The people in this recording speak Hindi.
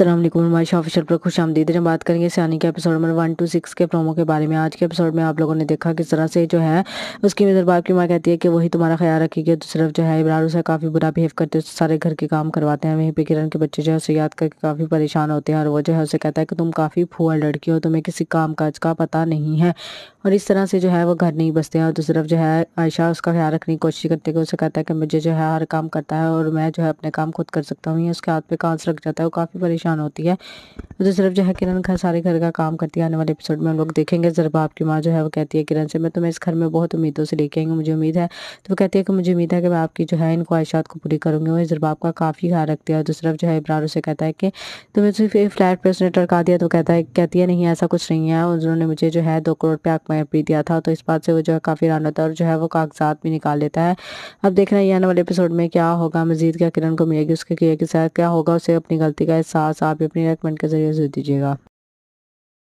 असलम हमारे ऑफिशियल पर खुश आमदीद हम बात करेंगे सियानी के episode number one two six के प्रोमो के बारे में आज के एपिसोड में आप लोगों ने देखा किस तरह से जो है उसकी बाप की माँ कहती है कि वही तुम्हारा ख्याल रखेगी तो सिर्फ जो है इमरान उसे काफ़ी बुरा बिहेव करते हैं सारे घर के काम करवाते हैं वहीं पर किरण के बच्चे जो है उसे याद करके काफ़ी परेशान होते हैं और वो जो है उसे कहता है कि तुम काफ़ी फूल लड़की हो तुम्हें किसी काम काज का पता नहीं है और इस तरह से जो है वो घर नहीं बसते हैं और सिर्फ जो है आयशा उसका ख्याल रखने की कोशिश करते हैं उसे कहता है कि मुझे जो है हर काम करता है और मैं जो है अपने काम खुद कर सकता हूँ उसके हाथ पे कांस रख जाता है वो काफ़ी परेशान परेशान होती है तो सिर्फ जो है किरण घर सारे घर का काम करती है आने वाले एपिसोड में हम लोग देखेंगे जरबाब आपकी माँ जो है वो कहती है किरण से मैं तुम्हें इस घर में बहुत उम्मीदों से लेके आएंगे मुझे उम्मीद है तो वो कहती है कि मुझे उम्मीद है कि मैं आपकी जो है इन ख्वाहिशात को पूरी करूँगी वो जरबाब का काफ़ी ख्याल रखती है और दूसरा जो है इब्रार उसे कहता है कि तुम्हें सिर्फ एक फ्लैट पर उसने टरका दिया तो कहता है कहती है नहीं ऐसा कुछ नहीं है उन्होंने मुझे जो है दो करोड़ पे आकमाया पी दिया था तो इस बात से वो जो है काफ़ी रान होता है और जो है वो कागजात भी निकाल लेता है अब देखना ये आने वाले एपिसोड में क्या होगा मजीद क्या किरण को मिलेगी उसके किए के साथ क्या होगा उसे अपनी गलती का एहसास आप अपनी रेकमेंड के ज़रिए दीजिएगा